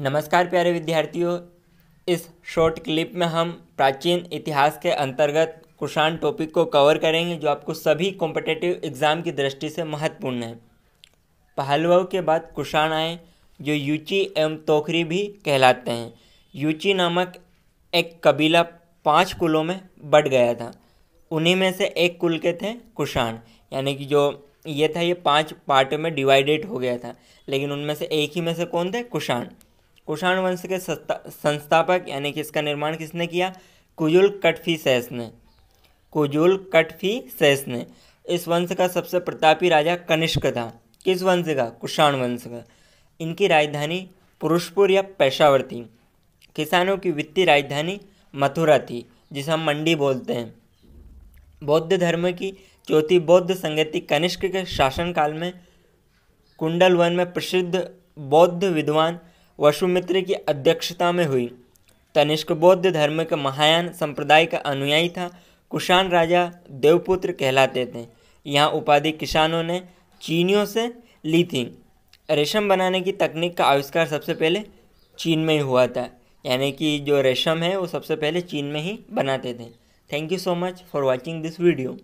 नमस्कार प्यारे विद्यार्थियों इस शॉर्ट क्लिप में हम प्राचीन इतिहास के अंतर्गत कुषाण टॉपिक को कवर करेंगे जो आपको सभी कॉम्पिटेटिव एग्ज़ाम की दृष्टि से महत्वपूर्ण है पहलवाओं के बाद कुषाण आए जो यूची एवं तोखरी भी कहलाते हैं यूची नामक एक कबीला पांच कुलों में बढ़ गया था उन्हीं में से एक कुल के थे कुषाण यानी कि जो ये था ये पांच पार्ट में डिवाइडेड हो गया था लेकिन उनमें से एक ही में से कौन थे कुषाण कुषाण वंश के संस्थापक यानी कि इसका निर्माण किसने किया कुजुल कटफी सैस ने कुजुल कटफी सैस ने इस वंश का सबसे प्रतापी राजा कनिष्क था किस वंश का कुषाण वंश का इनकी राजधानी पुरुषपुर या पेशावर थी किसानों की वित्तीय राजधानी मथुरा थी जिसे हम मंडी बोलते हैं बौद्ध धर्म की चौथी बौद्ध संगति कनिष्क के शासनकाल में कुंडल वन में प्रसिद्ध बौद्ध विद्वान वशुमित्र की अध्यक्षता में हुई तनिष्क बौद्ध धर्म के महायान संप्रदाय का अनुयायी था कुषाण राजा देवपुत्र कहलाते थे यहाँ उपाधि किसानों ने चीनियों से ली थी रेशम बनाने की तकनीक का आविष्कार सबसे पहले चीन में ही हुआ था यानी कि जो रेशम है वो सबसे पहले चीन में ही बनाते थे thank you so much for watching this video